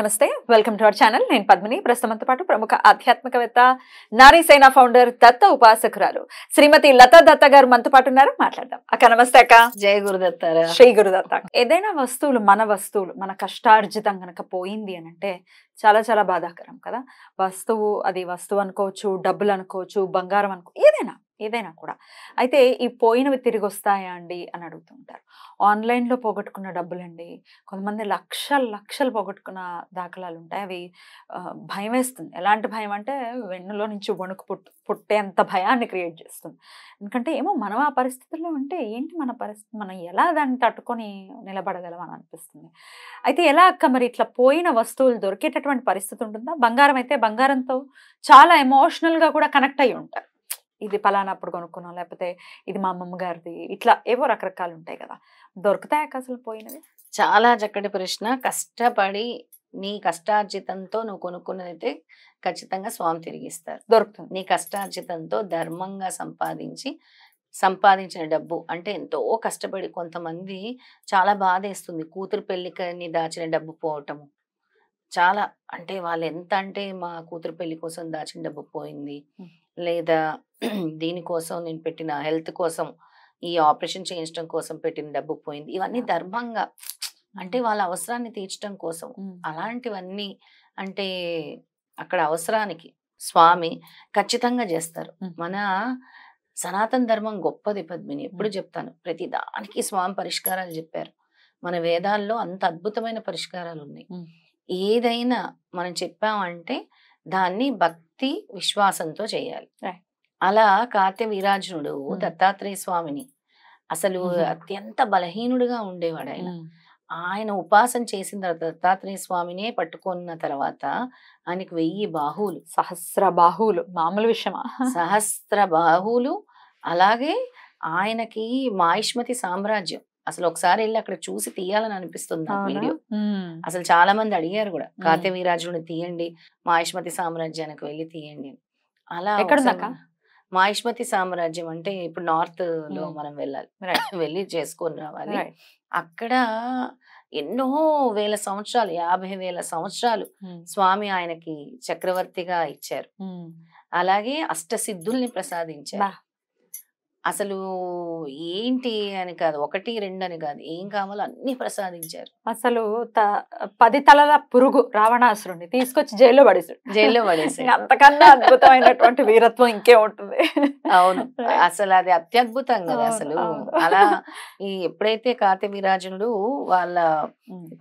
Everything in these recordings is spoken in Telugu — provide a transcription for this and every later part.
నమస్తే వెల్కమ్ టు అవర్ ఛానల్ నేను పద్మిని ప్రస్తుతం పాటు ప్రముఖ ఆధ్యాత్మికవేత్త నారీసేనా ఫౌండర్ దత్త ఉపాసకురాలు శ్రీమతి లత దత్త గారు మనతో పాటు ఉన్నారు మాట్లాడదాం అక్క నమస్తే అక్క జయ గురుదత్త శ్రీ గురుదత్త ఏదైనా వస్తువులు మన వస్తువులు మన కష్టార్జితం గనక పోయింది అని అంటే చాలా చాలా బాధాకరం కదా వస్తువు అది వస్తువు అనుకోవచ్చు డబ్బులు అనుకోవచ్చు బంగారం అనుకో ఏదైనా ఏదైనా కూడా అయితే ఈ పోయినవి తిరిగి వస్తాయా అండి అని అడుగుతుంటారు ఆన్లైన్లో పోగొట్టుకున్న డబ్బులండి కొంతమంది లక్షలు లక్షలు పోగొట్టుకున్న దాఖలాలు ఉంటాయి అవి భయం వేస్తుంది ఎలాంటి భయం అంటే వెన్నులో నుంచి వణుకు పుట్టు పుట్టేంత భయాన్ని క్రియేట్ చేస్తుంది ఎందుకంటే ఏమో మనం ఆ పరిస్థితుల్లో ఉంటే ఏంటి మన పరిస్థితి మనం ఎలా దాన్ని తట్టుకొని నిలబడగలం అని అనిపిస్తుంది అయితే ఎలా అక్క మరి ఇట్లా పోయిన వస్తువులు దొరికేటటువంటి పరిస్థితి ఉంటుందా బంగారం అయితే బంగారంతో చాలా ఎమోషనల్గా కూడా కనెక్ట్ అయ్యి ఉంటారు ఇది పలానప్పుడు కొనుక్కున్నాం లేకపోతే ఇది మా అమ్మమ్మ గారిది ఇట్లా ఏవో రకరకాలు ఉంటాయి కదా దొరుకుతాయి అసలు పోయినవి చాలా చక్కటి ప్రశ్న కష్టపడి నీ కష్టార్జితంతో నువ్వు కొనుక్కున్నదైతే ఖచ్చితంగా స్వామి తిరిగిస్తారు దొరుకుతుంది నీ కష్టార్జితంతో ధర్మంగా సంపాదించి సంపాదించిన డబ్బు అంటే ఎంతో కష్టపడి కొంతమంది చాలా బాధేస్తుంది కూతురు పెళ్లికని దాచిన డబ్బు పోవటము చాలా అంటే వాళ్ళు ఎంత అంటే మా కూతురు పెళ్లి కోసం దాచిన డబ్బు పోయింది లేదా దీనికోసం నేను పెట్టిన హెల్త్ కోసం ఈ ఆపరేషన్ చేయించడం కోసం పెట్టిన డబ్బు పోయింది ఇవన్నీ ధర్మంగా అంటే వాళ్ళ అవసరాన్ని తీర్చడం కోసం అలాంటివన్నీ అంటే అక్కడ అవసరానికి స్వామి ఖచ్చితంగా చేస్తారు మన సనాతన ధర్మం గొప్పది పద్మిని ఎప్పుడు చెప్తాను ప్రతి దానికి స్వామి పరిష్కారాలు చెప్పారు మన వేదాల్లో అంత అద్భుతమైన పరిష్కారాలు ఉన్నాయి ఏదైనా మనం చెప్పామంటే దాన్ని భక్తి విశ్వాసంతో చేయాలి అలా కార్తీయ దత్తాత్రేయ స్వామిని అసలు అత్యంత బలహీనుడుగా ఉండేవాడు ఆయన ఆయన ఉపాసన చేసిన తర్వాత దత్తాత్రేయ స్వామినే పట్టుకున్న తర్వాత ఆయనకు వెయ్యి బాహువులు సహస్ర బాహువులు మామూలు విషయమా సహస్ర బాహువులు అలాగే ఆయనకి మాయుష్మతి సామ్రాజ్యం అసలు ఒకసారి వెళ్ళి అక్కడ చూసి తీయాలని అనిపిస్తుంది నాకు వీడియో అసలు చాలా మంది అడిగారు కూడా వీరాజుని తీయండి మాయుష్మతి సామ్రాజ్యానికి వెళ్ళి తీయండి అలా ఎక్కడ మాహిష్మతి సామ్రాజ్యం అంటే ఇప్పుడు నార్త్ లో మనం వెళ్ళాలి వెళ్ళి చేసుకొని రావాలి అక్కడ ఎన్నో వేల సంవత్సరాలు యాభై వేల సంవత్సరాలు స్వామి ఆయనకి చక్రవర్తిగా ఇచ్చారు అలాగే సిద్ధుల్ని ప్రసాదించారు అసలు ఏంటి అని కాదు ఒకటి రెండు అని కాదు ఏం కావాలో అన్ని ప్రసాదించారు అసలు పది తలల పురుగు రావణాసురుణ్ణి తీసుకొచ్చి జైల్లో పడేసాడు జైల్లో పడేసాడు అంతకన్నా అద్భుతమైనటువంటి వీరత్వం ఇంకే ఉంటుంది అవును అసలు అది అత్యద్భుతం కదా అసలు అలా ఈ ఎప్పుడైతే కాతి విరాజనుడు వాళ్ళ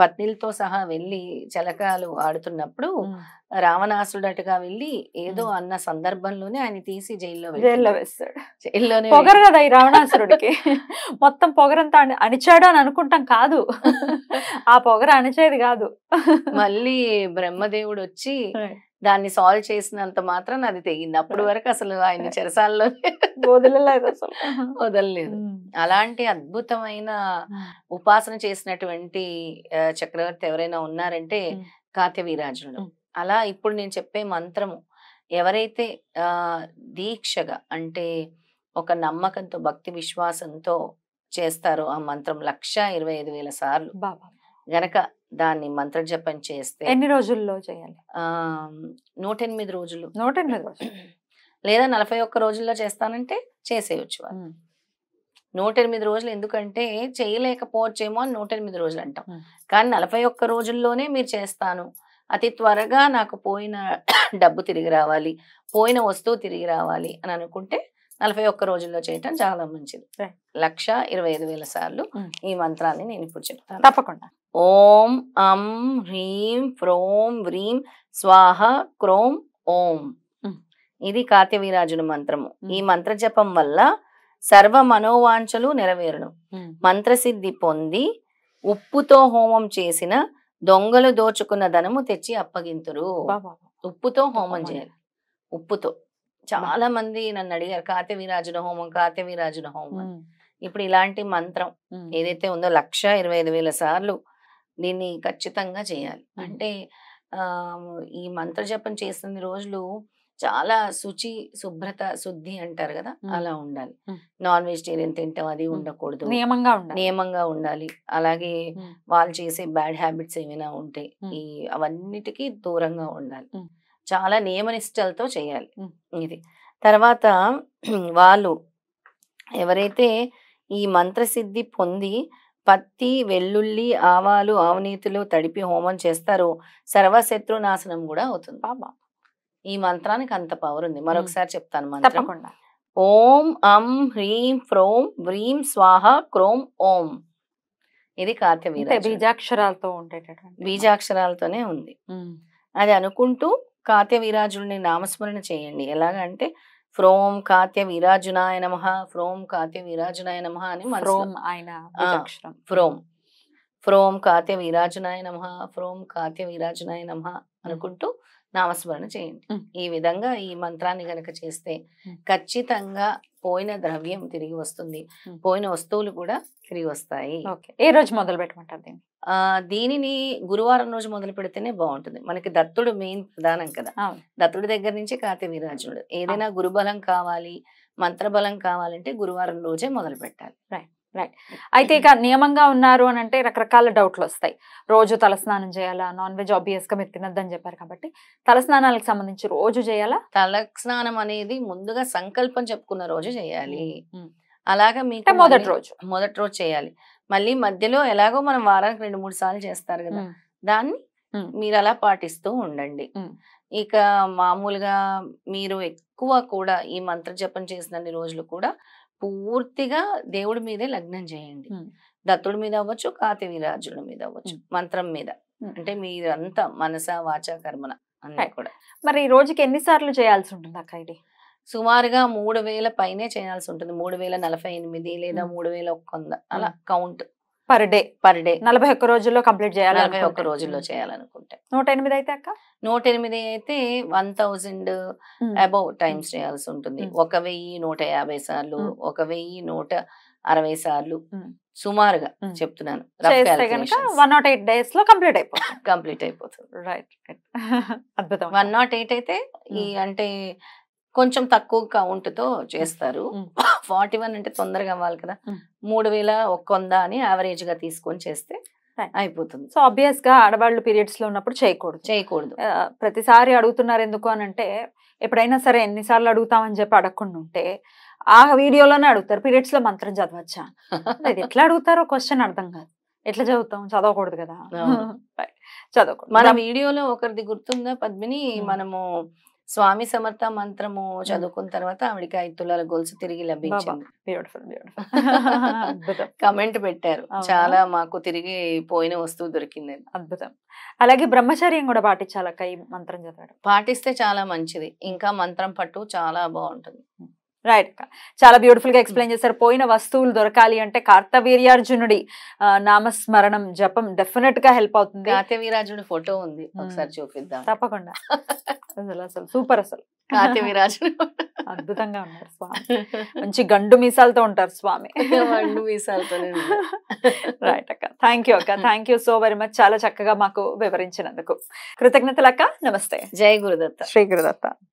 పత్నిలతో సహా వెళ్ళి చలకాలు ఆడుతున్నప్పుడు రావణాసుడటగా వెళ్ళి ఏదో అన్న సందర్భంలోనే ఆయన తీసి జైల్లో జైల్లో వేస్తాడు జైల్లోనే పొగరు కదా ఈ రావణాసురుడికి మొత్తం పొగరంతా అణిచాడు అని అనుకుంటాం కాదు ఆ పొగర అణిచేది కాదు మళ్ళీ బ్రహ్మదేవుడు వచ్చి దాన్ని సాల్వ్ చేసినంత మాత్రం అది తెగింది అప్పటి వరకు అసలు ఆయన చెరసాల్లో వదలలేదు అసలు వదలలేదు అలాంటి అద్భుతమైన ఉపాసన చేసినటువంటి చక్రవర్తి ఎవరైనా ఉన్నారంటే కాత్యవీరాజుడు అలా ఇప్పుడు నేను చెప్పే మంత్రము ఎవరైతే ఆ దీక్షగా అంటే ఒక నమ్మకంతో భక్తి విశ్వాసంతో చేస్తారు ఆ మంత్రం లక్ష ఇరవై ఐదు వేల సార్లు గనక దాన్ని మంత్ర జపం చేస్తే ఎన్ని రోజుల్లో చేయాలి నూట ఎనిమిది రోజులు నూట ఎనిమిది రోజులు లేదా నలభై ఒక్క రోజుల్లో చేస్తానంటే చేసేయచ్చు నూట ఎనిమిది రోజులు ఎందుకంటే చేయలేకపోవచ్చేమో అని నూట ఎనిమిది రోజులు అంటాం కానీ నలభై ఒక్క రోజుల్లోనే మీరు చేస్తాను అతి త్వరగా నాకు పోయిన డబ్బు తిరిగి రావాలి పోయిన వస్తువు తిరిగి రావాలి అని అనుకుంటే నలభై ఒక్క రోజుల్లో చేయటం చాలా మంచిది లక్ష ఇరవై ఐదు వేల సార్లు hmm. ఈ మంత్రాన్ని నేను ఇప్పుడు చెప్తాను తప్పకుండా ఓం అం హ్రీం ఫ్రోం వ్రీం స్వాహ క్రోం ఓం hmm. ఇది కాత్యవీరాజుని మంత్రము hmm. ఈ మంత్ర జపం వల్ల సర్వ మనోవాంఛలు నెరవేరును మంత్రసిద్ధి పొంది ఉప్పుతో హోమం చేసిన దొంగలు దోచుకున్న ధనము తెచ్చి అప్పగింతురు ఉప్పుతో హోమం చేయాలి ఉప్పుతో చాలా మంది నన్ను అడిగారు కార్తవీరాజున హోమం కార్తవీరాజున హోమం ఇప్పుడు ఇలాంటి మంత్రం ఏదైతే ఉందో లక్ష ఇరవై ఐదు వేల సార్లు దీన్ని ఖచ్చితంగా చేయాలి అంటే ఈ మంత్ర జపం చేస్తున్న రోజులు చాలా శుచి శుభ్రత శుద్ధి అంటారు కదా అలా ఉండాలి నాన్ వెజిటేరియన్ తింటాం అది ఉండకూడదు నియమంగా ఉండాలి నియమంగా ఉండాలి అలాగే వాళ్ళు చేసే బ్యాడ్ హ్యాబిట్స్ ఏమైనా ఉంటే ఈ అవన్నిటికీ దూరంగా ఉండాలి చాలా నియమనిష్టలతో చేయాలి ఇది తర్వాత వాళ్ళు ఎవరైతే ఈ మంత్రసిద్ధి పొంది పత్తి వెల్లుల్లి ఆవాలు ఆవనీతులు తడిపి హోమం చేస్తారో సర్వశత్రు నాశనం కూడా అవుతుంది బాబా ఈ మంత్రానికి అంత పవర్ ఉంది మరొకసారి చెప్తాను మంత్రం ఓం అం హ్రీం ఫ్రోం వ్రీం స్వాహ క్రోం ఓం ఇది కాత్యవీర బీజాక్షరాలతో ఉండేటటువంటి బీజాక్షరాలతోనే ఉంది అది అనుకుంటూ కాత్య వీరాజుల్ని నామస్మరణ చేయండి ఎలాగంటే ఫ్రోం కాత్య వీరాజునాయ నమ ఫ్రోం కాత్య వీరాజునాయ నమ అని ఫ్రోం ఆయన ఫ్రోం ఫ్రోం కాత్య వీరాజునాయ నమ ఫ్రోం కాత్య వీరాజునాయ నమ అనుకుంటూ నామస్మరణ చేయండి ఈ విధంగా ఈ మంత్రాన్ని గనక చేస్తే ఖచ్చితంగా పోయిన ద్రవ్యం తిరిగి వస్తుంది పోయిన వస్తువులు కూడా తిరిగి వస్తాయి ఏ రోజు మొదలు పెట్టమంటారు దీన్ని దీనిని గురువారం రోజు మొదలు పెడితేనే బాగుంటుంది మనకి దత్తుడు మెయిన్ ప్రధానం కదా దత్తుడి దగ్గర నుంచి కాతే వీరాజుడు ఏదైనా గురుబలం కావాలి మంత్రబలం కావాలంటే గురువారం రోజే మొదలు పెట్టాలి రైట్ రైట్ అయితే ఇక నియమంగా ఉన్నారు అని అంటే రకరకాల డౌట్లు వస్తాయి రోజు తలస్నానం చేయాలా నాన్ వెజ్ ఆబ్వియస్గా మీరు తినద్దని చెప్పారు కాబట్టి తలస్నానాలకు సంబంధించి రోజు చేయాలా తలస్నానం అనేది ముందుగా సంకల్పం చెప్పుకున్న రోజు చేయాలి అలాగా మీకు మొదటి రోజు మొదటి రోజు చేయాలి మళ్ళీ మధ్యలో ఎలాగో మనం వారానికి రెండు మూడు సార్లు చేస్తారు కదా దాన్ని మీరు అలా పాటిస్తూ ఉండండి ఇక మామూలుగా మీరు ఎక్కువ కూడా ఈ మంత్ర జపం చేసినన్ని రోజులు కూడా పూర్తిగా దేవుడి మీదే లగ్నం చేయండి దత్తుడి మీద అవ్వచ్చు కాతి కాతివీరాజుడి మీద అవ్వచ్చు మంత్రం మీద అంటే మీరంతా మనస వాచ కర్మన అన్నీ కూడా మరి ఈ రోజుకి ఎన్నిసార్లు చేయాల్సి ఉంటుంది అక్క ఇది సుమారుగా మూడు వేల పైనే చేయాల్సి ఉంటుంది మూడు వేల నలభై ఎనిమిది లేదా మూడు వేల ఒక్క వంద అలా count per day per day నలభై ఒక్క రోజుల్లో కంప్లీట్ చేయాలి నలభై ఒక్క రోజుల్లో చేయాలనుకుంటే నూట ఎనిమిది అయితే అక్క నూట ఎనిమిది అయితే వన్ థౌజండ్ అబౌవ్ టైమ్స్ చేయాల్సి ఉంటుంది ఒక వెయ్యి నూట యాభై సార్లు ఒక వెయ్యి నూట అరవై సార్లు సుమారుగా చెప్తున్నాను వన్ నాట్ ఎయిట్ డేస్ లో కంప్లీట్ అయిపోతుంది కంప్లీట్ అయిపోతుంది రైట్ రైట్ అద్భుతం వన్ నాట్ ఎయిట్ అయితే ఈ అంటే కొంచెం తక్కువ కౌంట్తో చేస్తారు ఫార్టీ వన్ అంటే తొందరగా అవ్వాలి కదా మూడు వేల ఒక్క వంద అని గా తీసుకొని చేస్తే అయిపోతుంది సో ఆబ్వియస్ గా ఆడవాళ్ళు పీరియడ్స్ లో ఉన్నప్పుడు చేయకూడదు చేయకూడదు ప్రతిసారి అడుగుతున్నారు ఎందుకు అని అంటే ఎప్పుడైనా సరే ఎన్నిసార్లు అడుగుతామని చెప్పి అడగకుండా ఉంటే ఆ వీడియోలోనే అడుగుతారు పీరియడ్స్ లో మంత్రం చదవచ్చా అది ఎట్లా అడుగుతారో క్వశ్చన్ అర్థం కాదు ఎట్లా చదువుతాం చదవకూడదు కదా చదవకూడదు మన వీడియోలో ఒకరిది గుర్తుందా పద్మిని మనము స్వామి సమర్థ మంత్రము చదువుకున్న తర్వాత ఆవిడకి ఐదు తులాల గొలుసు తిరిగి లభించింది కమెంట్ పెట్టారు చాలా మాకు తిరిగి పోయిన వస్తువు దొరికింది అద్భుతం అలాగే బ్రహ్మచర్యం కూడా పాటించాలక్క ఈ మంత్రం చదవడం పాటిస్తే చాలా మంచిది ఇంకా మంత్రం పట్టు చాలా బాగుంటుంది రైట్ చాలా బ్యూటిఫుల్ గా ఎక్స్ప్లెయిన్ చేశారు పోయిన వస్తువులు దొరకాలి అంటే కార్తవీర్యార్జునుడి నామస్మరణం జపం డెఫినెట్ గా హెల్ప్ అవుతుంది కార్తవీరాజుని ఫోటో ఉంది hmm. ఒకసారి చూపిద్దాం తప్పకుండా అసలు అసలు సూపర్ అసలు కార్తవీరార్జునుడు అద్భుతంగా ఉన్నారు స్వామి మంచి గండు మీసాలతో ఉంటారు స్వామి గండు మీసాలతో రైట్ అక్క థ్యాంక్ యూ అక్క thank you so very much చాలా చక్కగా మాకు వివరించినందుకు కృతజ్ఞతలు అక్క నమస్తే జై గురుదత్త శ్రీ గురుదత్త